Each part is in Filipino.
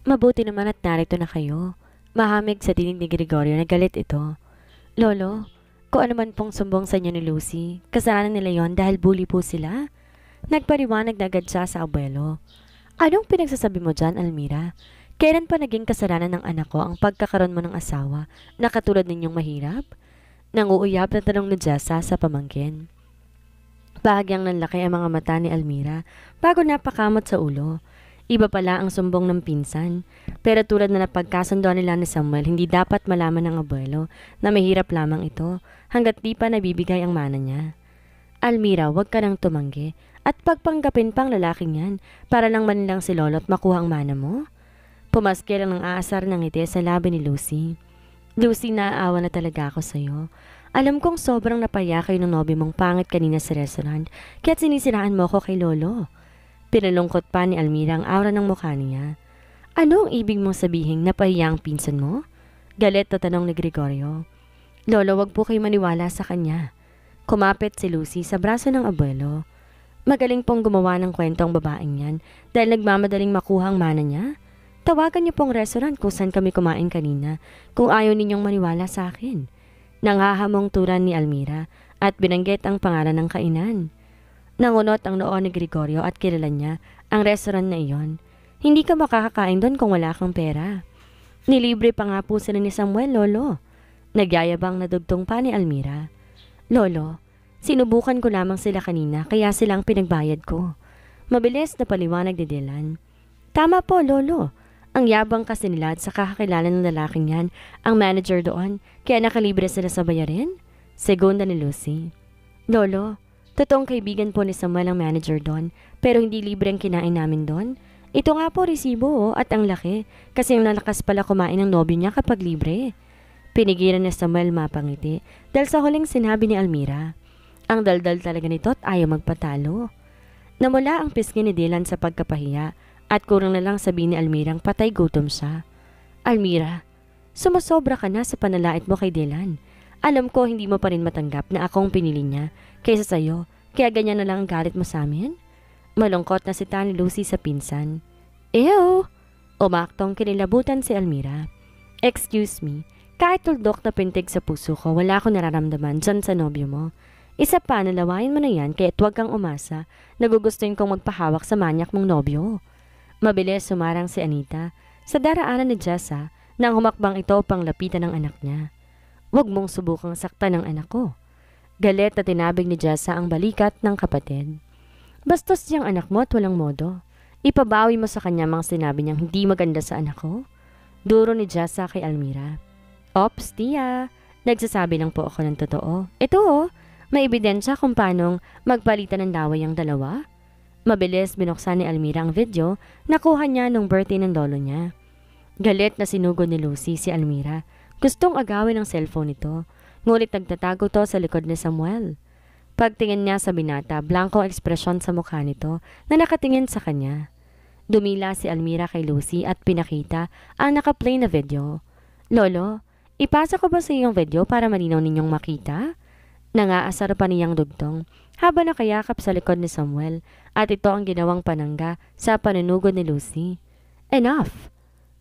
Mabuti naman at narito na kayo. Mahamig sa dinig ni Gregorio na galit ito. Lolo, kung ano man pong sumbong sa inyo ni Lucy, kasalanan nila yon dahil bully po sila. Nagpariwanag na agad siya sa abuelo. Anong pinagsasabi mo dyan, Almira? Kailan pa naging kasalanan ng anak ko ang pagkakaroon mo ng asawa na katulad ninyong mahirap? Nanguuyab na tanong ni Jessa sa pamangkin. Bahagyang nanlaki ang mga mata ni Almira bago napakamot sa ulo. Iba pala ang sumbong ng pinsan. Pero tulad na napagkasundo nila ni Samuel, hindi dapat malaman ng abuelo na mahirap lamang ito hanggat di pa nabibigay ang mana niya. Almira, huwag ka nang tumanggi at pagpanggapin pang lalaking yan para lang manilang si Lolo at makuha ang mana mo. Pumaske lang ng aasar ng ngiti sa labi ni Lucy. Lucy, naaawa na talaga ako sa'yo. Alam kong sobrang napaya kayo ng nobe mong pangit kanina sa restaurant, kaya't sinisiraan mo ako kay Lolo. Pinalungkot pa ni Almira ang aura ng mukha niya. Ano ang ibig mong sabihin na pahiyang pinsan mo? Galit na tanong ni Gregorio. Lolo, wag po kayo maniwala sa kanya. Kumapit si Lucy sa braso ng abuelo. Magaling pong gumawa ng kwentong babaeng yan dahil nagmamadaling makuha ang mana niya. Tawagan niyo pong restaurant kung saan kami kumain kanina kung ayaw ninyong maniwala sa akin. Nangahamong turan ni Almira at binanggit ang pangalan ng kainan. Nangunot ang noo ni Gregorio at kilala niya ang restaurant na iyon. Hindi ka makakakain doon kung wala kang pera. Nilibre pa nga po sila ni Samuel, Lolo. Nagyayabang nadugtong pa ni Almira. Lolo, sinubukan ko lamang sila kanina kaya silang pinagbayad ko. Mabilis na paliwanag ni Dylan. Tama po, Lolo. Ang yabang kasi nila at sa kakakilala ng lalaking yan, ang manager doon, kaya nakalibre sila sa bayarin? Segunda ni Lucy. Lolo, Totoong kaibigan po ni Samuel ang manager doon, pero hindi libre ang kinain namin doon. Ito nga po resibo oh, at ang laki, kasi ang nalakas pala kumain ng nobyo niya kapag libre. Pinigilan ni Samuel mapangiti dahil sa huling sinabi ni Almira. Ang daldal talaga nito at ayaw magpatalo. Namula ang pisngi ni Dylan sa pagkapahiya at kurang na lang sabi ni Almira ang patay gutom siya. Almira, sumasobra ka na sa panalait mo kay Dylan. Alam ko hindi mo pa rin matanggap na akong pinili niya kaysa sa'yo. Kaya ganyan na lang ang galit mo sa amin? Malungkot na si Tani Lucy sa pinsan. Ew! Umaktong kinilabutan si Almira. Excuse me, kahit tuldok na pintig sa puso ko, wala akong nararamdaman dyan sa nobyo mo. Isa pa, nalawain mo na yan kaya huwag kang umasa. Nagugustuhin kong magpahawak sa manyak mong nobyo. Mabilis sumarang si Anita sa daraanan ni Jessa nang humakbang ito pang lapitan ng anak niya. Huwag mong subukang sakta ng anak ko. Galit na tinabig ni Jessa ang balikat ng kapatid. Bastos niyang anak mo at walang modo. Ipabawi mo sa kanya mga sinabi niyang hindi maganda sa anak ko. Duro ni Jessa kay Almira. Ops, tia. Nagsasabi lang po ako ng totoo. Ito oh, may ebidensya kung paanong magpalitan ng daway ang dalawa. Mabilis binuksan ni Almira ang video na kuha niya nung birthday ng lolo niya. Galit na sinugo ni Lucy si Almira. Gustong agawin ang cellphone nito ngulit nagtatago to sa likod ni Samuel. Pagtingin niya sa binata, blanco ekspresyon sa mukha nito na nakatingin sa kanya. Dumila si Almira kay Lucy at pinakita ang nakaplay na video. Lolo, ipasa ko ba sa iyong video para malinaw ninyong makita? Nangaasar pa niyang dugtong habang nakayakap sa likod ni Samuel at ito ang ginawang panangga sa panunugo ni Lucy. Enough!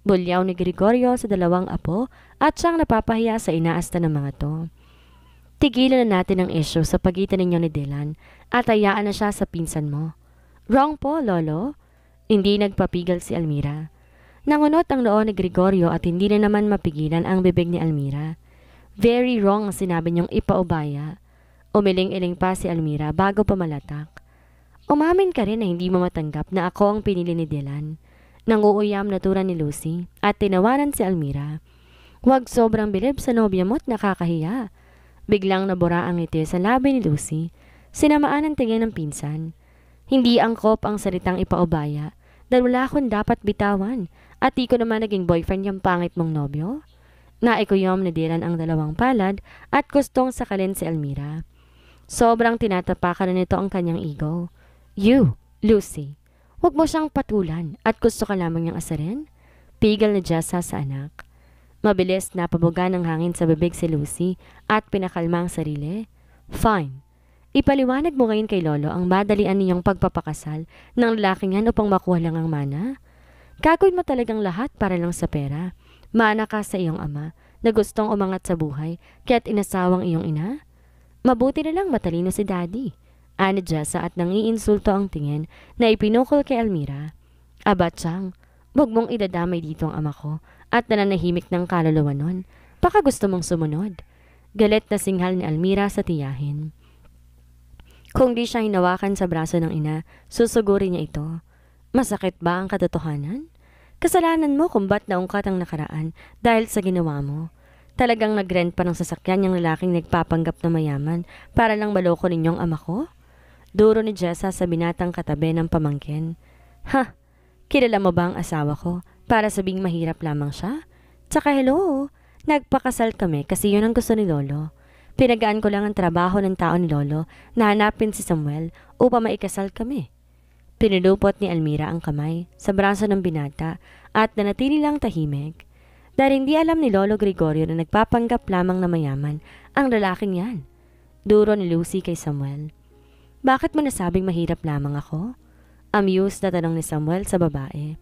Bulyaw ni Gregorio sa dalawang apo at siyang napapahiya sa inaasta ng mga to. Tigilan na natin ang isyo sa pagitan ninyo ni Dylan at ayaan na siya sa pinsan mo. Wrong po, Lolo. Hindi nagpapigil si Almira. Nangunot ang noo ni Gregorio at hindi na naman mapigilan ang bibig ni Almira. Very wrong ang sinabi niyong ipaubaya. Umiling-iling pa si Almira bago pa pamalatak. Umamin ka rin na hindi mo matanggap na ako ang pinili ni Dylan. Nanguuyam na tura ni Lucy at tinawanan si Almira. Huwag sobrang bilib sa nobya mo't nakakahiya. Biglang nabura ang ngiti sa labi ni Lucy. Sinamaan ang tingin ng pinsan. Hindi angkop ang salitang ipaubaya dahil wala akong dapat bitawan at di ko naman naging boyfriend yung pangit mong nobyo. Naikuyom na dilan ang dalawang palad at gustong sakalin si Almira. Sobrang tinatapakan na nito ang kanyang ego. You, Lucy, Huwag mo siyang patulan at gusto ka lamang niyang asarin? Pigal na Jessa sa anak. Mabilis na pabuga ng hangin sa bibig si Lucy at pinakalma ang sarili. Fine. Ipaliwanag mo ngayon kay Lolo ang madalian niyong pagpapakasal ng lalaking yan upang makuha lang ang mana. Kakoy mo talagang lahat para lang sa pera. Mana ka sa iyong ama na gustong umangat sa buhay kaya't inasawang iyong ina. Mabuti na lang matalino si daddy. Ani Jessa at nangiinsulto ang tingin na ipinukol kay Almira. Aba, Chang, wag mong idadamay dito ang ama ko at nananahimik ng kaluluwa nun. Baka gusto mong sumunod. Galit na singhal ni Almira sa tiyahin. Kung di siya hinawakan sa braso ng ina, susuguri niya ito. Masakit ba ang katotohanan? Kasalanan mo kung ba't naungkat ang nakaraan dahil sa ginawa mo. Talagang nagrent pa ng sasakyan yung lalaking nagpapanggap na mayaman para lang maloko ninyong ama ko? Duro ni Jessa sa binatang katabi ng pamangkin. Ha! Kilala mo ba ang asawa ko? Para sabing mahirap lamang siya? Tsaka hello, nagpakasal kami kasi yun ang gusto ni Lolo. Pinagaan ko lang ang trabaho ng tao ni Lolo na hanapin si Samuel upang maikasal kami. Pinulupot ni Almira ang kamay sa braso ng binata at nanatili lang tahimik. Dahil hindi alam ni Lolo Gregorio na nagpapanggap lamang na mayaman ang lalaking yan. Duro ni Lucy kay Samuel. Bakit mo nasabing mahirap lamang ako? Amused na tanong ni Samuel sa babae.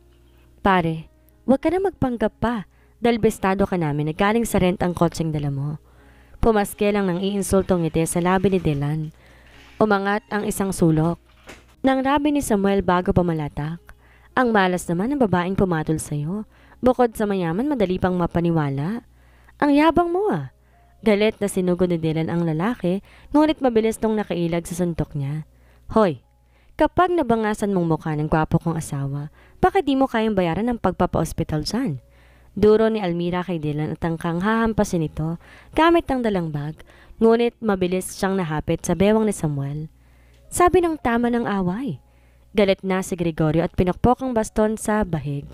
Pare, huwag ka na magpanggap pa dahil bestado ka namin na galing sa rent ang kotseng dala mo. Pumaske lang ng iinsultong ngiti sa labi ni Dylan. Umangat ang isang sulok. Nang labi ni Samuel bago pamalatak, ang malas naman ng babaeng pumatol sa'yo. Bukod sa mayaman, madali pang mapaniwala. Ang yabang mo ah. Galit na sinugod ni Dylan ang lalaki, ngunit mabilis nung nakailag sa suntok niya. Hoy, kapag nabangasan mong mukha ng gwapo kong asawa, baka di mo kayang bayaran ng pagpapa-hospital dyan. Duro ni Almira kay Dylan at tangkang hahampasin ito gamit ang dalang bag, ngunit mabilis siyang nahapit sa bewang ni Samuel. Sabi ng tama ng away. Galit na si Gregorio at pinakpok ang baston sa bahig.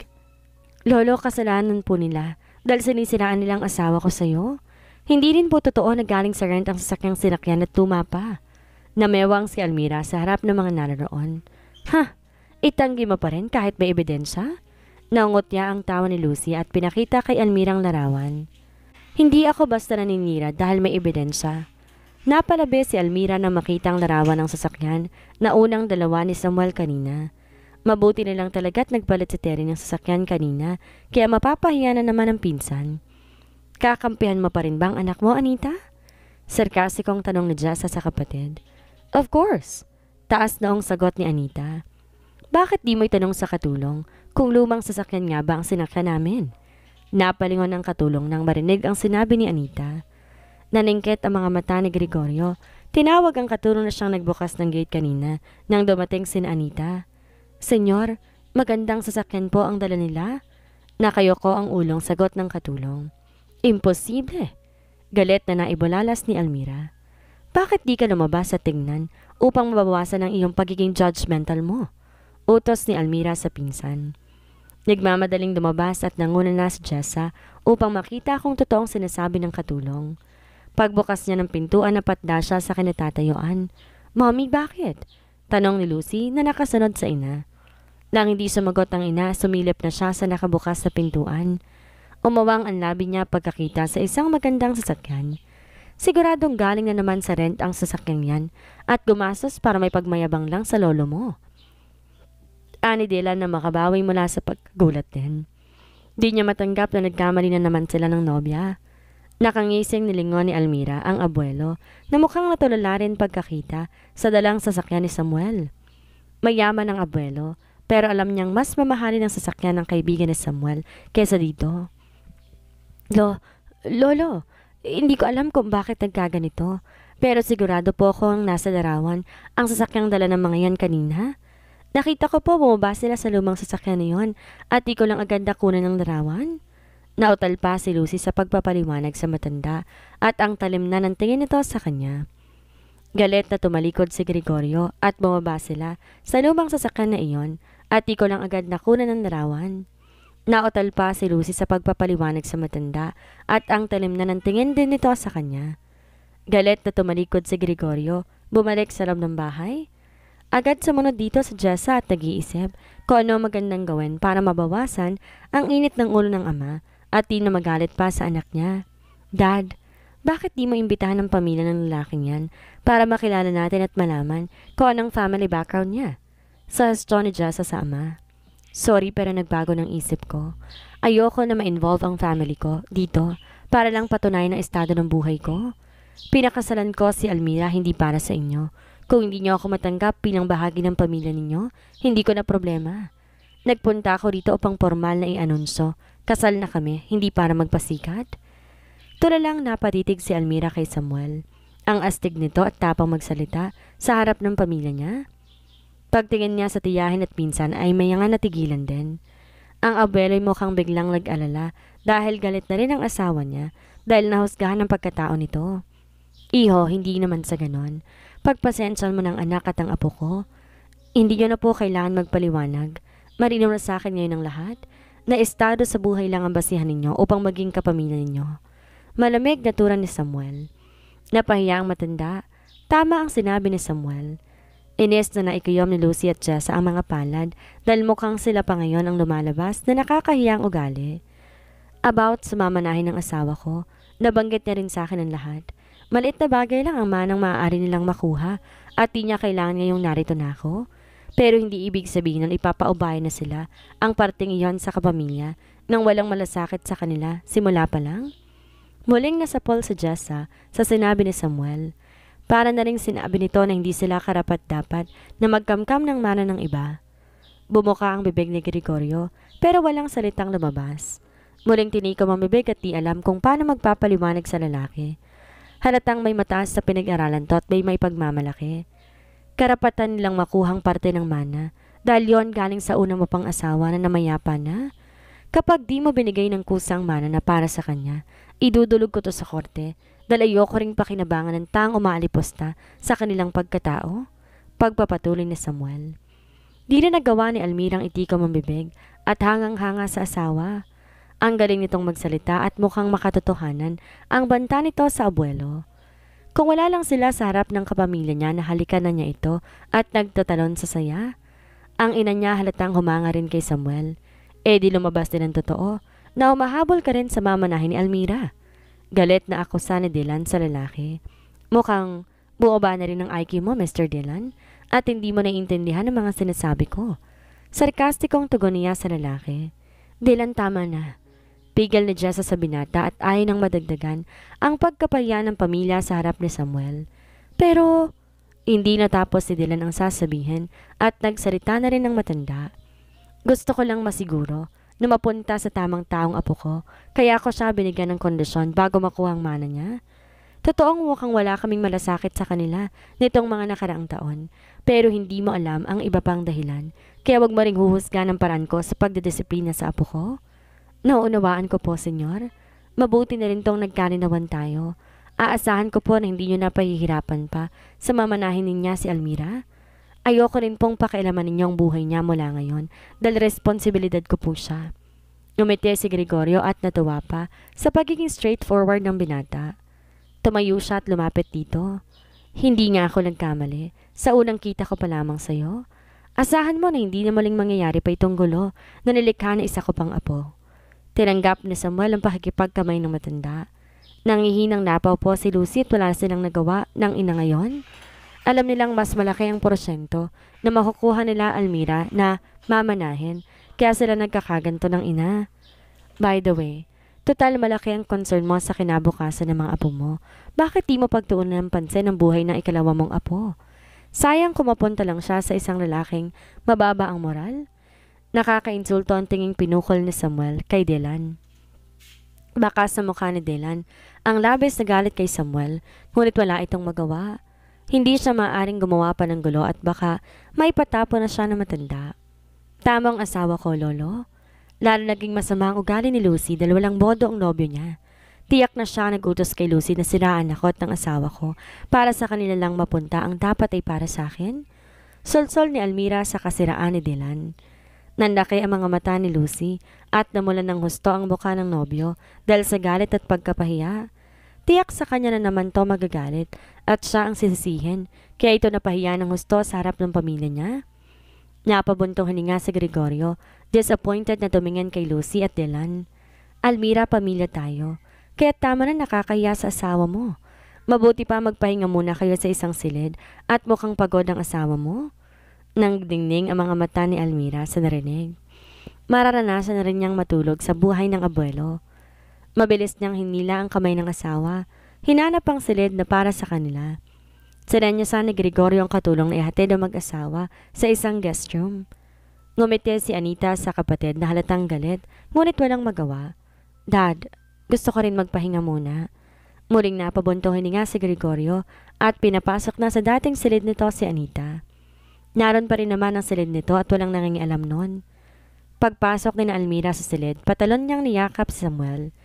Lolo, kasalanan po nila dahil sinisiraan nilang asawa ko sa'yo. Hindi rin po totoo na galing sa rent ang sasakyang sinakyan at tuma pa. Namewang si Almira sa harap ng mga nanaroon. Ha! Itanggi mo pa rin kahit may ebidensya? Naungot niya ang tawa ni Lucy at pinakita kay Almira ang larawan. Hindi ako basta naninira dahil may ebidensya. Napalabi si Almira na makita ang larawan ng sasakyan na unang dalawa ni Samuel kanina. Mabuti nilang talagat nagpalit si Terry ng sasakyan kanina kaya mapapahiya na naman ang pinsan. Kakampihan mo pa rin bang anak mo, Anita? Sarkasikong tanong ni Jessa sa kapatid. Of course. Taas noong sagot ni Anita. Bakit di mo itanong sa katulong kung lumang sasakyan nga ba ang sinakyan namin? Napalingon ang katulong nang marinig ang sinabi ni Anita. Naningkit ang mga mata ni Gregorio. Tinawag ang katulong na siyang nagbukas ng gate kanina nang dumating si Anita. Senyor, magandang sasakyan po ang dala nila. Nakayoko ang ulong sagot ng katulong. Imposible! Galit na naibulalas ni Almira. Bakit di ka lumabas sa tingnan upang mabawasan ang iyong pagiging judgmental mo? Utos ni Almira sa pinsan. Nagmamadaling lumabas at nanguna na si Jessa upang makita kung totoong sinasabi ng katulong. Pagbukas niya ng pintuan, napatda siya sa kinatatayuan. Mommy, bakit? Tanong ni Lucy na nakasunod sa ina. Nang hindi sumagot ang ina, sumilip na siya sa nakabukas na pintuan. Umawang ang labi niya pagkakita sa isang magandang sasakyan. Siguradong galing na naman sa rent ang sasakyan yan at gumastos para may pagmayabang lang sa lolo mo. Ani Dela na makabawi mula sa paggulat din. Di niya matanggap na nagkamali na naman sila ng nobya. Nakangising nilingon ni Almira ang abuelo na mukhang natulala rin pagkakita sa dalang sasakyan ni Samuel. Mayaman ang abuelo pero alam niyang mas mamahalin ang sasakyan ng kaibigan ni Samuel kesa dito. Lo, Lolo, hindi ko alam kung bakit nagkaganito. Pero sigurado po akong nasa larawan ang sasakyang dala ng mga yan kanina. Nakita ko po bumaba sila sa lumang sasakyan na yon at di ko lang agad nakunan ng larawan. Nautal pa si Lucy sa pagpapaliwanag sa matanda at ang talim na ng tingin nito sa kanya. Galit na tumalikod si Gregorio at bumaba sila sa lumang sasakyan na iyon at di ko lang agad nakunan ng larawan. Naotal pa si Lucy sa pagpapaliwanag sa matanda at ang talim na ng din nito sa kanya. Galit na tumalikod si Gregorio, bumalik sa loob ng bahay. Agad sumunod dito sa Jessa at nag-iisip kung ano magandang gawin para mabawasan ang init ng ulo ng ama at di na magalit pa sa anak niya. Dad, bakit di mo imbitahan ang pamilya ng lalaking yan para makilala natin at malaman kung anong family background niya? Sa so, ni Jessa sa ama. Sorry pero nagbago ng isip ko. Ayoko na ma-involve ang family ko dito para lang patunayan ang estado ng buhay ko. Pinakasalan ko si Almira hindi para sa inyo. Kung hindi niyo ako matanggap bilang bahagi ng pamilya ninyo, hindi ko na problema. Nagpunta ako dito upang formal na i-anunso. Kasal na kami, hindi para magpasikat. Tula lang napatitig si Almira kay Samuel. Ang astig nito at tapang magsalita sa harap ng pamilya niya. Pagtingin niya sa tiyahin at pinsan ay may nga natigilan din. Ang abuelo ay mukhang biglang nag-alala dahil galit na rin ang asawa niya dahil nahusgahan ang pagkatao nito. Iho, hindi naman sa ganon. Pagpasensyon mo ng anak at ang apo ko. Hindi nyo na po kailangan magpaliwanag. Marinaw na sa akin ngayon ang lahat na estado sa buhay lang ang basihan ninyo upang maging kapamilya ninyo. Malamig na tura ni Samuel. Napahiya ang matanda. Tama ang sinabi ni Samuel. Inis na naikiyom ni Lucy at Jessa ang mga palad dahil mukhang sila pa ngayon ang lumalabas na nakakahiyang ugali. About sa mamanahin ng asawa ko, nabanggit niya rin sa akin ang lahat. Maliit na bagay lang ang manang maaari nilang makuha at di niya kailangan ngayong narito na ako. Pero hindi ibig sabihin nun ipapaubay na sila ang parting iyon sa kapamilya nang walang malasakit sa kanila simula pa lang. Muling nasa Paul sa Jessa sa sinabi ni Samuel. Para na rin sinabi nito na hindi sila karapat-dapat na magkamkam ng mana ng iba. Bumuka ang bibig ni Gregorio pero walang salitang lumabas. Muling tinikom ang bibig at di alam kung paano magpapaliwanag sa lalaki. Halatang may mataas sa pinag-aralan to at may may pagmamalaki. Karapatan nilang makuhang parte ng mana dahil yon galing sa unang mo asawa na namayapa na. Kapag di mo binigay ng kusang mana na para sa kanya, idudulog ko to sa korte dahil ayoko ring pakinabangan ng taong umaalipos na sa kanilang pagkatao, pagpapatuloy ni Samuel. Di na nagawa ni Almirang itikom ang at hangang-hanga sa asawa. Ang galing nitong magsalita at mukhang makatotohanan ang banta nito sa abuelo. Kung wala lang sila sa harap ng kapamilya niya, nahalikan na niya ito at nagtatalon sa saya. Ang ina niya halatang humanga rin kay Samuel. E di lumabas din ang totoo na umahabol ka rin sa mamanahin ni Almira. Galit na ako sa ni Dylan sa lalaki. Mukhang buo ba na rin ang IQ mo, Mr. Dylan, at hindi mo naiintindihan ang mga sinasabi ko. Sarkastikong tugon niya sa lalaki. Dylan, tama na. Pigil na Jessa sa binata at ayaw nang madagdagan ang pagkapalya ng pamilya sa harap ni Samuel. Pero, hindi natapos ni Dylan ang sasabihin at nagsalita na rin ng matanda. Gusto ko lang masiguro na mapunta sa tamang taong apo ko, kaya ako siya binigyan ng kondisyon bago makuha ang mana niya. Totoong mukhang wala kaming malasakit sa kanila nitong mga nakaraang taon, pero hindi mo alam ang iba pang dahilan, kaya wag mo ring huhusga ng paraan ko sa pagdidisiplina sa apo ko. Nauunawaan ko po, senyor. Mabuti na rin tong nagkalinawan tayo. Aasahan ko po na hindi nyo napahihirapan pa sa mamanahin niya si Almira. Ayoko rin pong pakialaman ninyo ang buhay niya mula ngayon dahil responsibilidad ko po siya. Umiti si Gregorio at natuwa pa sa pagiging straightforward ng binata. Tumayo siya at lumapit dito. Hindi nga ako nagkamali. Sa unang kita ko pa lamang sa'yo. Asahan mo na hindi na maling mangyayari pa itong gulo na nilikha na isa ko pang apo. Tinanggap ni Samuel ang pakikipagkamay ng matanda. Nangihinang napaw po si Lucy at wala silang nagawa ng ina ngayon alam nilang mas malaki ang porsyento na makukuha nila Almira na mamanahin kaya sila nagkakaganto ng ina. By the way, total malaki ang concern mo sa kinabukasan ng mga apo mo. Bakit di mo pagtuunan ng pansin ang buhay ng ikalawa mong apo? Sayang kumapunta lang siya sa isang lalaking mababa ang moral. Nakakainsulto ang tinging pinukol ni Samuel kay Dylan. Baka sa mukha ni Dylan, ang labis na galit kay Samuel, ngunit wala itong magawa. Hindi siya maaaring gumawa pa ng gulo at baka may patapo na siya na matanda. Tamang asawa ko, Lolo. Lalo naging masama ang ugali ni Lucy dahil walang bodo ang nobyo niya. Tiyak na siya nagutos kay Lucy na siraan ako at ng asawa ko para sa kanila lang mapunta ang dapat ay para sa akin. Solsol ni Almira sa kasiraan ni Dylan. Nandaki ang mga mata ni Lucy at namulan ng husto ang buka ng nobyo dahil sa galit at pagkapahiya. Tiyak sa kanya na naman to magagalit at siya ang sisisihin, kaya ito napahiya ng husto sa harap ng pamilya niya. Napabuntong nga si Gregorio, disappointed na tumingin kay Lucy at Dylan. Almira, pamilya tayo, kaya tama na nakakaya sa asawa mo. Mabuti pa magpahinga muna kayo sa isang silid at mukhang pagod ang asawa mo. Nang dingning ang mga mata ni Almira sa narinig. Mararanasan na rin niyang matulog sa buhay ng abuelo. Mabilis niyang hinila ang kamay ng asawa hinanap ang silid na para sa kanila. sana ni Gregorio ang katulong na ihatid ang mag-asawa sa isang guest room. Ngumiti si Anita sa kapatid na halatang galit, ngunit walang magawa. Dad, gusto ko rin magpahinga muna. Muling napabuntuhin nga si Gregorio at pinapasok na sa dating silid nito si Anita. Naroon pa rin naman ang silid nito at walang nangingialam noon. Pagpasok ni na Almira sa silid, patalon niyang niyakap si Samuel.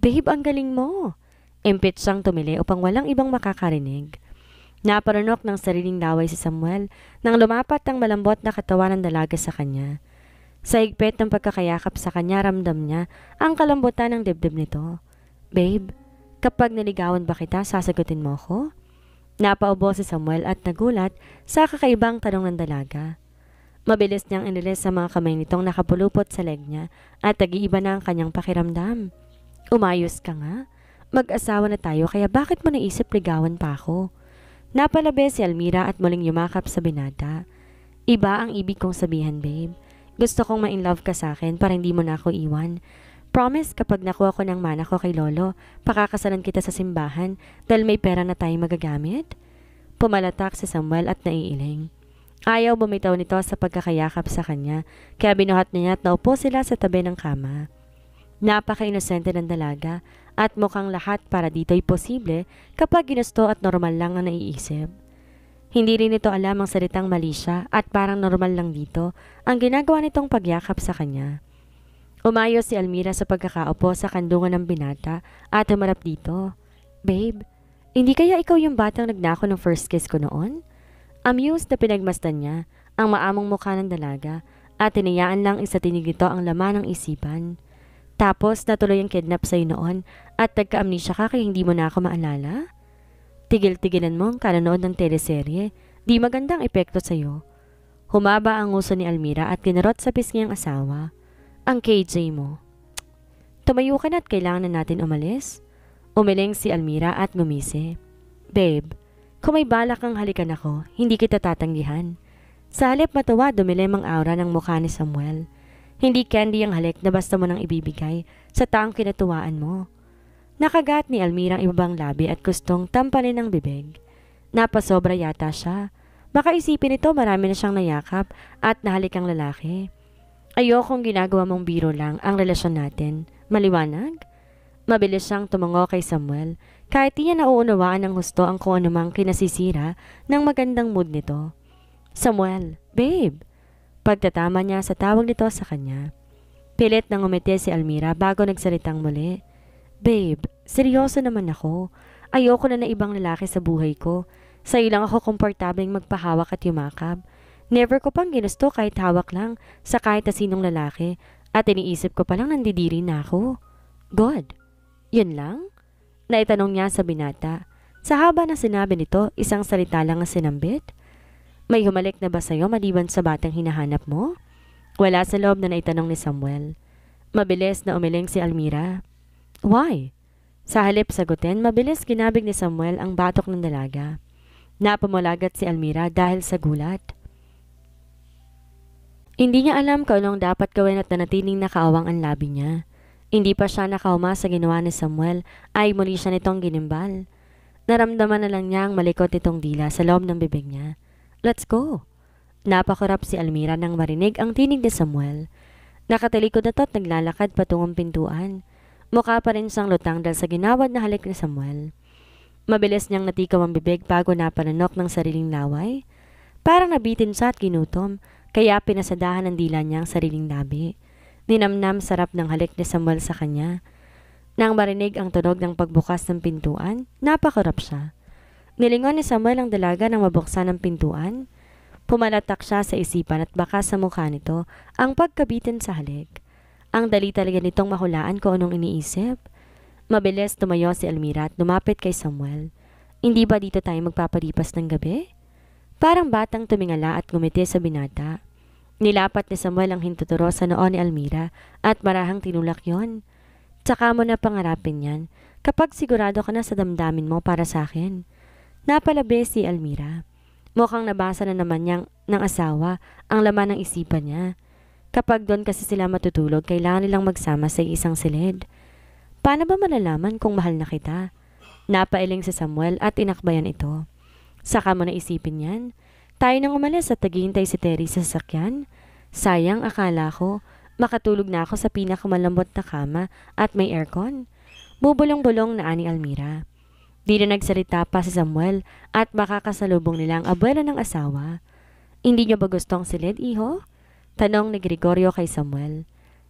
Babe, ang galing mo! Impitsang tumili upang walang ibang makakarinig. Naparunok ng sariling daway si Samuel nang lumapat ang malambot na katawan ng dalaga sa kanya. Sa higpit ng pagkakayakap sa kanya, ramdam niya ang kalambutan ng dibdib nito. Babe, kapag naligawan ba kita, sasagutin mo ko? Napaubo si Samuel at nagulat sa kakaibang tanong ng dalaga. Mabilis niyang inilis sa mga kamay nitong nakapulupot sa leg niya at nag-iiba na ang kanyang pakiramdam. Umayos ka nga. Mag-asawa na tayo kaya bakit mo naisip ligawan pa ako? Napalabe si Almira at muling yumakap sa binata. Iba ang ibig kong sabihan babe. Gusto kong ma-inlove ka sa akin para hindi mo na ako iwan. Promise kapag nakuha ko ng mana ko kay Lolo, pakakasalan kita sa simbahan dahil may pera na tayong magagamit? Pumalatak si Samuel at naiiling. Ayaw bumitaw nito sa pagkakayakap sa kanya, kaya binuhat niya at naupo sila sa tabi ng kama. Napaka-inosente ng dalaga at mukhang lahat para dito'y posible kapag ginusto at normal lang ang naiisip. Hindi rin ito alam ang salitang mali siya at parang normal lang dito ang ginagawa nitong pagyakap sa kanya. Umayos si Almira sa pagkakaupo sa kandungan ng binata at humarap dito. Babe, hindi kaya ikaw yung batang nagnako ng first kiss ko noon? Amused na pinagmasdan niya ang maamong mukha ng dalaga at tinayaan lang isa tinig ito ang laman ng isipan. Tapos natuloy ang kidnap sa'yo noon at nagka-amnesia ka kaya hindi mo na ako maalala? Tigil-tigilan mo ang kananood ng teleserye. Di magandang epekto sa'yo. Humaba ang uso ni Almira at kinarot sa pisngi ang asawa. Ang KJ mo. Tumayo ka na at kailangan na natin umalis. Umiling si Almira at gumisi. Babe, kung may balak kang halikan ako, hindi kita tatanggihan. Sa halip matawa, dumilim ang aura ng mukha ni Samuel. Hindi candy ang halik na basta mo nang ibibigay sa taong kinatuwaan mo. Nakagat ni Almira ang ibabang labi at gustong tampanin ng bibig. Napasobra yata siya. Baka isipin nito marami na siyang nayakap at nahalik ang lalaki. Ayokong ginagawa mong biro lang ang relasyon natin. Maliwanag? Mabilis siyang tumango kay Samuel kahit niya nauunawaan ng husto ang kung anumang kinasisira ng magandang mood nito. Samuel, babe, Pagtatama niya sa tawag nito sa kanya. Pilit nang umiti si Almira bago nagsalitang muli. Babe, seryoso naman ako. Ayoko na na ibang lalaki sa buhay ko. Sa ilang ako komportabling magpahawak at yumakab. Never ko pang ginusto kahit hawak lang sa kahit na sinong lalaki at iniisip ko palang nandidiri na ako. God, yun lang? Naitanong niya sa binata. Sa haba na sinabi nito, isang salita lang ang sinambit. May humalik na ba sa'yo maliban sa batang hinahanap mo? Wala sa loob na naitanong ni Samuel. Mabilis na umiling si Almira. Why? Sa halip sagutin, mabilis ginabig ni Samuel ang batok ng dalaga. Napamulagat si Almira dahil sa gulat. Hindi niya alam kung anong dapat gawin at nanatiling nakaawang ang labi niya. Hindi pa siya nakauma sa ginawa ni Samuel ay muli siya nitong ginimbal. Naramdaman na lang niya ang malikot itong dila sa loob ng bibig niya. Let's go. Napakurap si Almira nang marinig ang tinig ni Samuel. Nakatalikod na to at naglalakad patungong pintuan. Mukha pa rin siyang lutang dahil sa ginawad na halik ni Samuel. Mabilis niyang natikaw ang bibig bago napananok ng sariling laway. Parang nabitin siya at ginutom, kaya pinasadahan ng dila niya ang sariling labi. Ninamnam sarap ng halik ni Samuel sa kanya. Nang marinig ang tunog ng pagbukas ng pintuan, napakurap siya. Nilingon ni Samuel ang dalaga nang mabuksan ang pintuan. Pumalatak siya sa isipan at baka sa mukha nito ang pagkabitin sa halik. Ang dali talaga nitong mahulaan kung anong iniisip. Mabilis tumayo si Almira at lumapit kay Samuel. Hindi ba dito tayo magpapalipas ng gabi? Parang batang tumingala at gumiti sa binata. Nilapat ni Samuel ang hintuturo sa noon ni Almira at marahang tinulak yon. Tsaka mo na pangarapin yan kapag sigurado ka na sa damdamin mo para sa akin. Napalabes si Almira. Mukhang nabasa na naman niyang ng asawa ang laman ng isipan niya. Kapag doon kasi sila matutulog, kailangan nilang magsama sa isang silid. Paano ba malalaman kung mahal na kita? Napailing si Samuel at inakbayan ito. Saka mo naisipin yan? Tayo nang umalis at naghihintay si Terry sa sasakyan? Sayang akala ko, makatulog na ako sa pinakamalambot na kama at may aircon. Bubulong-bulong na ani Almira. Di na nagsalita pa si Samuel at makakasalubong nila ang abuela ng asawa. Hindi niyo ba gustong silid, iho? Tanong ni Gregorio kay Samuel.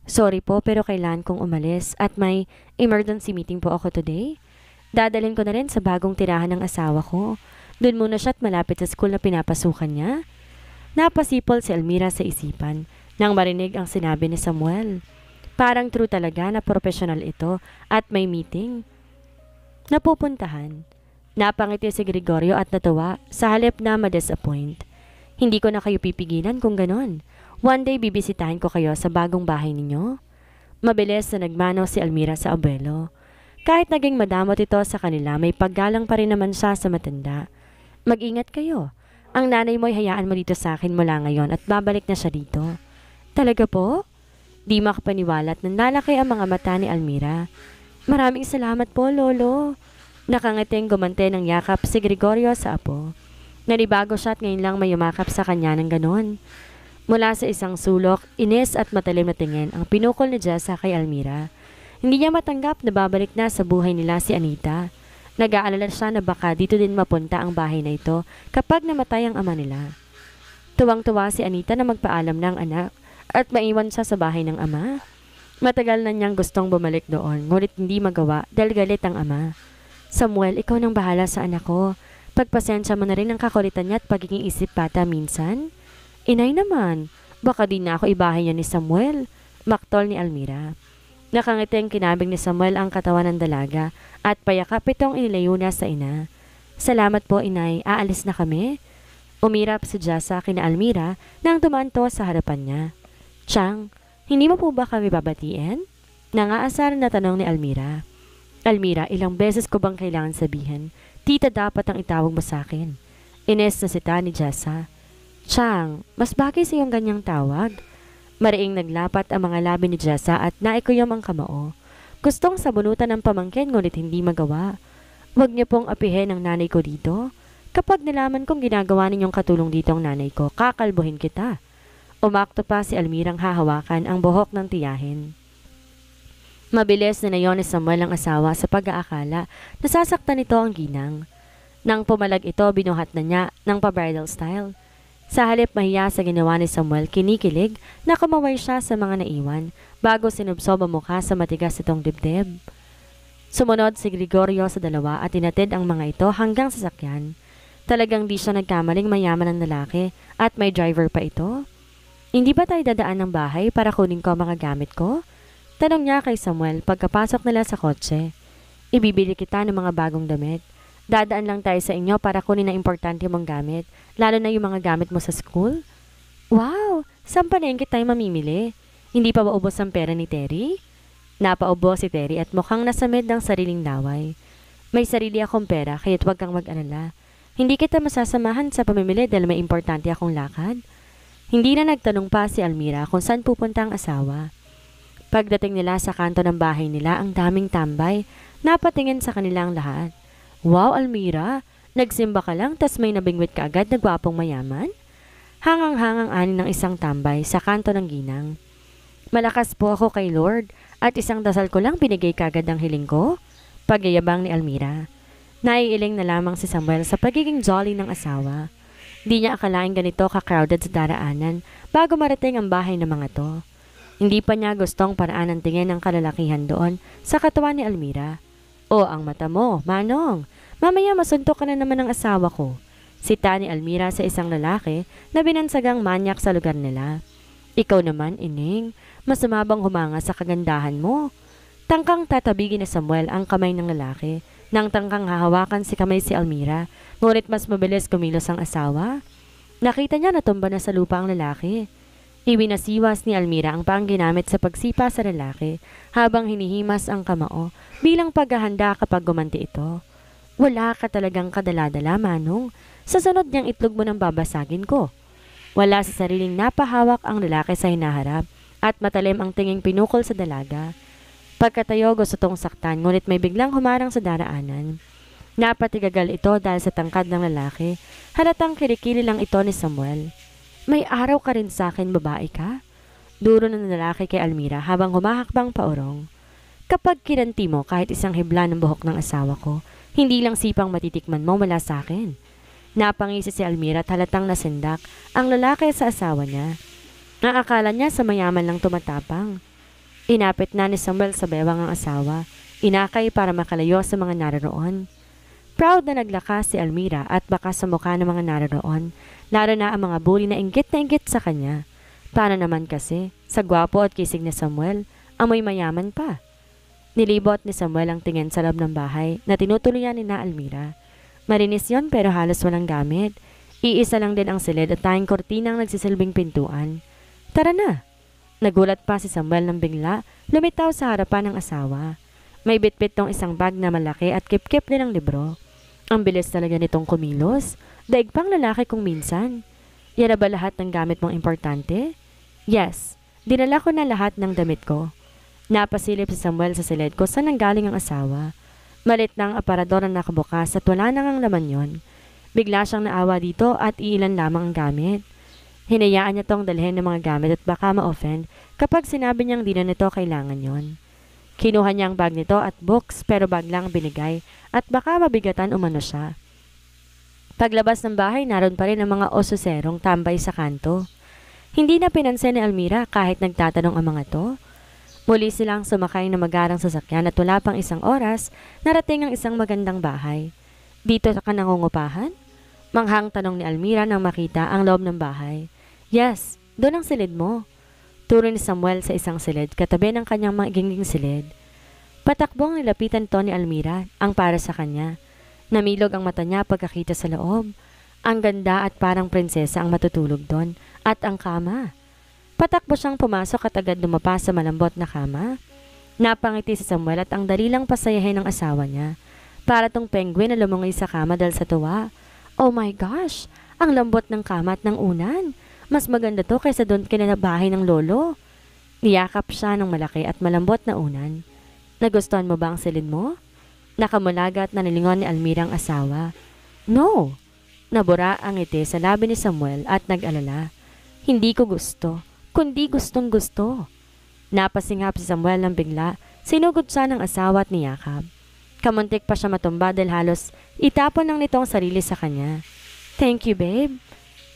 Sorry po pero kailan kong umalis at may emergency meeting po ako today. Dadalhin ko na rin sa bagong tirahan ng asawa ko. Doon muna siya at malapit sa school na pinapasukan niya. Napasipol si Elmira sa isipan nang marinig ang sinabi ni Samuel. Parang true talaga na professional ito at may meeting napupuntahan. Napangiti si Gregorio at natuwa sa halip na madisappoint. Hindi ko na kayo pipigilan kung ganon. One day bibisitahin ko kayo sa bagong bahay ninyo. Mabilis na nagmanaw si Almira sa abuelo. Kahit naging madamot ito sa kanila, may paggalang pa rin naman siya sa matanda. Mag-ingat kayo. Ang nanay mo'y hayaan mo dito sa akin mula ngayon at babalik na siya dito. Talaga po? Di makapaniwala at nanlalaki ang mga mata ni Almira. Maraming salamat po, Lolo. Nakangiting gumante ng yakap si Gregorio sa apo. Nalibago siya at ngayon lang may yumakap sa kanya ng ganon. Mula sa isang sulok, inis at matalim na tingin ang pinukol ni Jessa kay Almira. Hindi niya matanggap na babalik na sa buhay nila si Anita. Nag-aalala siya na baka dito din mapunta ang bahay na ito kapag namatay ang ama nila. Tuwang-tuwa si Anita na magpaalam ng anak at maiwan siya sa bahay ng ama. Matagal na niyang gustong bumalik doon, ngunit hindi magawa dahil galit ang ama. Samuel, ikaw nang bahala sa anak ko. Pagpasensya mo na rin ang kakulitan niya at pagiging isip bata minsan. Inay naman, baka din na ako ibahay niya ni Samuel. Maktol ni Almira. Nakangiti ang kinabig ni Samuel ang katawan ng dalaga at payakap itong inilayo niya sa ina. Salamat po inay, aalis na kami. Umirap si Jasa kina Almira nang dumaan sa harapan niya. Chang, hindi mo po ba kami babatiin? Nangaasar na tanong ni Almira. Almira, ilang beses ko bang kailangan sabihin? Tita dapat ang itawag mo sa akin. Ines na sita ni Jessa. Chang, mas bagay sa iyong ganyang tawag. Mariing naglapat ang mga labi ni Jessa at naikuyom ang kamao. Gustong sabunutan ng pamangkin ngunit hindi magawa. Huwag niyo pong apihin ang nanay ko dito. Kapag nalaman kong ginagawa ninyong katulong dito ang nanay ko, kakalbuhin kita. Umakto pa si Almirang hahawakan ang buhok ng tiyahin. Mabilis na nayon ni Samuel ang asawa sa pag-aakala na sasaktan nito ang ginang. Nang pumalag ito, binuhat na niya ng pabridal style. Sa halip mahiya sa ginawa ni Samuel, kinikilig na kumaway siya sa mga naiwan bago sinubsob ang mukha sa matigas itong dibdib. Sumunod si Gregorio sa dalawa at tinatid ang mga ito hanggang sasakyan. Talagang di siya nagkamaling mayaman ng lalaki at may driver pa ito. Hindi ba tayo dadaan ng bahay para kunin ko ang mga gamit ko? Tanong niya kay Samuel pagkapasok nila sa kotse. Ibibili kita ng mga bagong damit. Dadaan lang tayo sa inyo para kunin ang importante mong gamit, lalo na yung mga gamit mo sa school. Wow! Saan palengke tayo mamimili? Hindi pa ba ang pera ni Terry? Napaubos si Terry at mukhang nasamid ng sariling laway. May sarili akong pera kaya't huwag kang mag-alala. Hindi kita masasamahan sa pamimili dahil may importante akong lakad. Hindi na nagtanong pa si Almira kung saan pupunta ang asawa. Pagdating nila sa kanto ng bahay nila, ang daming tambay. Napatingin sa kanila ang lahat. Wow, Almira! Nagsimba ka lang, tas may nabingwit ka agad na gwapong mayaman? Hangang-hangang ani ng isang tambay sa kanto ng ginang. Malakas po ako kay Lord at isang dasal ko lang binigay kagad ang hiling ko. Pagyayabang ni Almira. Naiiling na lamang si Samuel sa pagiging jolly ng asawa. Hindi niya akalain ganito ka-crowded sa daraanan bago marating ang bahay ng mga to. Hindi pa niya gustong paraan ang tingin ng kalalakihan doon sa katawan ni Almira. O, ang mata mo, Manong. Mamaya masuntok ka na naman ng asawa ko. Sita ni Almira sa isang lalaki na binansagang manyak sa lugar nila. Ikaw naman, Ining, mas humanga sa kagandahan mo. Tangkang tatabigin ni Samuel ang kamay ng lalaki nang tangkang hahawakan si kamay si Almira Ngunit mas mabilis kumilos ang asawa. Nakita niya na tumba na sa lupa ang lalaki. Iwinasiwas ni Almira ang pang ginamit sa pagsipa sa lalaki habang hinihimas ang kamao bilang paghahanda kapag gumanti ito. Wala ka talagang kadaladala, Manong. Sa sunod niyang itlog mo nang babasagin ko. Wala sa sariling napahawak ang lalaki sa hinaharap at matalim ang tinging pinukol sa dalaga. Pagkatayo gusto tong saktan ngunit may biglang humarang sa daraanan. Napatigagal ito dahil sa tangkad ng lalaki. Halatang kirikili lang ito ni Samuel. May araw ka rin sa akin, babae ka? Duro na lalaki kay Almira habang humahakbang paurong. Kapag kinanti mo kahit isang hibla ng buhok ng asawa ko, hindi lang sipang matitikman mo mula sa akin. Napangisi si Almira at halatang nasendak ang lalaki sa asawa niya. Naakala niya sa mayaman lang tumatapang. Inapit na ni Samuel sa bewang ang asawa, inakay para makalayo sa mga naroon. Proud na naglakas si Almira at baka sa mukha ng mga naroroon, lalo na ang mga bully na inggit na inggit sa kanya. Paano naman kasi, sa gwapo at kisig ni Samuel, amoy mayaman pa. Nilibot ni Samuel ang tingin sa loob ng bahay na tinutuluyan ni na Almira. Marinis yon pero halos walang gamit. Iisa lang din ang silid at tayong kortinang nagsisilbing pintuan. Tara na! Nagulat pa si Samuel ng bigla, lumitaw sa harapan ng asawa. May bitbit tong isang bag na malaki at kip-kip din ang libro. Ang bilis talaga nitong kumilos. Daig pang lalaki kung minsan. Yan na ba lahat ng gamit mong importante? Yes, dinala ko na lahat ng damit ko. Napasilip si Samuel sa silid ko saan nanggaling ang asawa. Malit na ang aparador na nakabukas at wala nang ang laman yon. Bigla siyang naawa dito at iilan lamang ang gamit. Hinayaan niya tong dalhin ng mga gamit at baka ma-offend kapag sinabi niyang di na nito kailangan yon. Kinuha niya ang bag nito at books pero bag lang binigay at baka mabigatan umano siya. Paglabas ng bahay, naroon pa rin ang mga ososerong tambay sa kanto. Hindi na pinansin ni Almira kahit nagtatanong ang mga to. Muli silang sumakay na magarang sasakyan at wala pang isang oras, narating ang isang magandang bahay. Dito ka nangungupahan? Manghang tanong ni Almira nang makita ang loob ng bahay. Yes, doon ang silid mo. Turo ni Samuel sa isang silid katabi ng kanyang magiging silid. Patakbong nilapitan to ni Almira ang para sa kanya. Namilog ang mata niya pagkakita sa loob. Ang ganda at parang prinsesa ang matutulog doon at ang kama. Patakbo siyang pumasok at agad dumapa sa malambot na kama. Napangiti si Samuel at ang dalilang pasayahin ng asawa niya. Para tong penguin na lumungoy sa kama dahil sa tuwa. Oh my gosh! Ang lambot ng kama at ng unan! Mas maganda to kaysa doon kinalabahay ng lolo. Niyakap siya ng malaki at malambot na unan. Nagustuhan mo ba ang silid mo? Nakamulagat na nilingon ni Almira ang asawa. No! Nabura ang ngiti sa labi ni Samuel at nag-alala. Hindi ko gusto, kundi gustong gusto. Napasingap si Samuel ng bigla, sinugod siya ng asawa at niyakap. Kamuntik pa siya matumba dahil halos itapon ng nitong sarili sa kanya. Thank you, babe.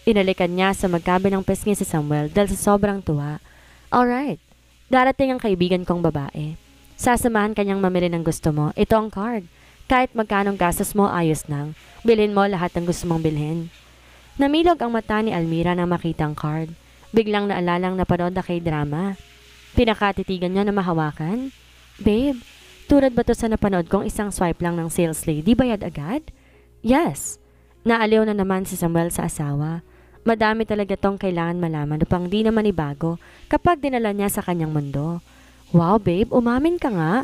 Inalikan niya sa magkabilang pisngi si Samuel dahil sa sobrang tuwa. Alright, darating ang kaibigan kong babae. Sasamahan kanyang mamili ng gusto mo. Ito ang card. Kahit magkanong gastos mo, ayos nang. Bilhin mo lahat ng gusto mong bilhin. Namilog ang mata ni Almira nang makita ang card. Biglang naalalang napanood na kay drama. Pinakatitigan niya na mahawakan. Babe, tulad ba to sa napanood kong isang swipe lang ng sales lady bayad agad? Yes. Naaliw na naman si Samuel sa asawa. Madami talaga tong kailangan malaman upang di naman ibago kapag dinala niya sa kanyang mundo. Wow, babe, umamin ka nga.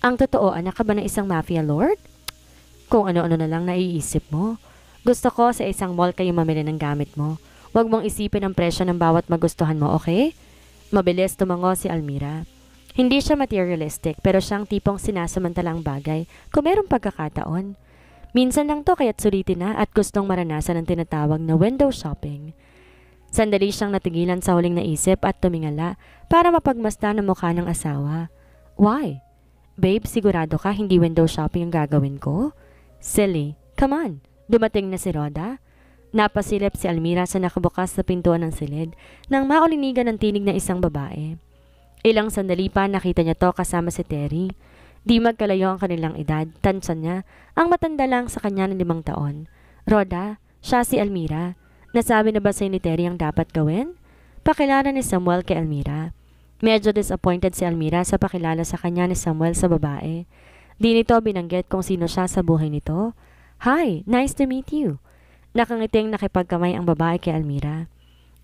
Ang totoo, anak ka ba ng isang mafia lord? Kung ano-ano na lang naiisip mo. Gusto ko sa isang mall kayo mamili ng gamit mo. Huwag mong isipin ang presyo ng bawat magustuhan mo, okay? Mabilis tumango si Almira. Hindi siya materialistic pero siyang tipong sinasamantalang bagay kung merong pagkakataon. Minsan lang to kaya't sulitin na at gustong maranasan ang tinatawag na window shopping. Sandali siyang natigilan sa huling naisip at tumingala para mapagmasda ng mukha ng asawa. Why? Babe, sigurado ka hindi window shopping ang gagawin ko? Silly, come on, dumating na si Roda. Napasilip si Almira sa nakabukas na pintuan ng silid nang maulinigan ng tinig ng isang babae. Ilang sandali pa nakita niya to kasama si Terry. Di magkalayo ang kanilang edad, tansa niya, ang matanda lang sa kanya ng limang taon. Roda, siya si Almira. Nasabi na ba sa ni Terry ang dapat gawin? Pakilala ni Samuel kay Almira. Medyo disappointed si Almira sa pakilala sa kanya ni Samuel sa babae. Di nito binanggit kung sino siya sa buhay nito. Hi, nice to meet you. Nakangiting nakipagkamay ang babae kay Almira.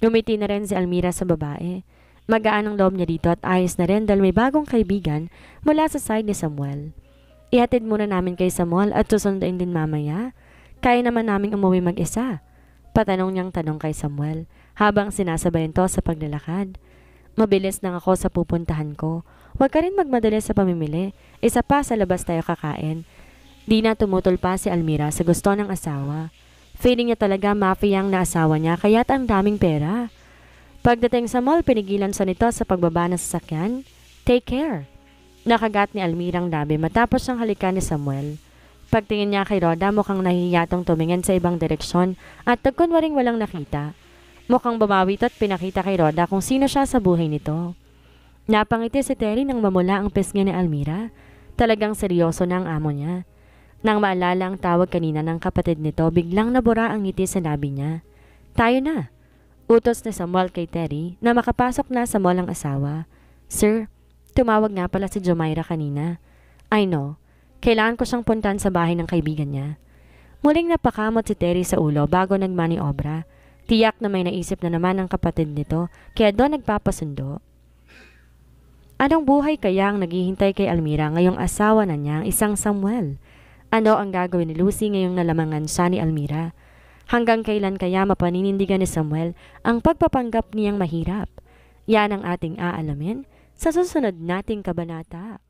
Gumiti na rin si Almira sa babae. Magaan ang loob niya dito at ayos na rin dahil may bagong kaibigan mula sa side ni Samuel. Ihatid muna namin kay Samuel at susunduin din mamaya. Kaya naman naming umuwi mag-isa. Patanong niyang tanong kay Samuel habang sinasabayan to sa paglalakad. Mabilis nang ako sa pupuntahan ko. Huwag ka rin magmadali sa pamimili. Isa pa sa labas tayo kakain. Di na tumutol pa si Almira sa gusto ng asawa. Feeling niya talaga mafia ang naasawa niya kaya't ang daming pera. Pagdating sa mall, pinigilan sa nito sa pagbaba ng sasakyan. Take care. Nakagat ni Almira Almirang labi matapos ang halikan ni Samuel. Pagtingin niya kay Roda, mukhang nahihiyatong tumingin sa ibang direksyon at tagkunwaring walang nakita. Mukhang bumawit at pinakita kay Roda kung sino siya sa buhay nito. Napangiti si Terry nang mamula ang pisngi ni Almira. Talagang seryoso na ang amo niya. Nang maalala ang tawag kanina ng kapatid nito, biglang nabura ang ngiti sa labi niya. Tayo na. Utos ni Samuel kay Terry na makapasok na sa mall ang asawa. Sir, tumawag nga pala si Jomaira kanina. I know, kailangan ko siyang puntan sa bahay ng kaibigan niya. Muling napakamot si Terry sa ulo bago nagmaniobra. Tiyak na may naisip na naman ang kapatid nito kaya doon nagpapasundo. Anong buhay kaya ang naghihintay kay Almira ngayong asawa na niya ang isang Samuel? Ano ang gagawin ni Lucy ngayong nalamangan siya ni Almira? Hanggang kailan kaya mapaninindigan ni Samuel ang pagpapanggap niyang mahirap? Yan ang ating aalamin sa susunod nating kabanata.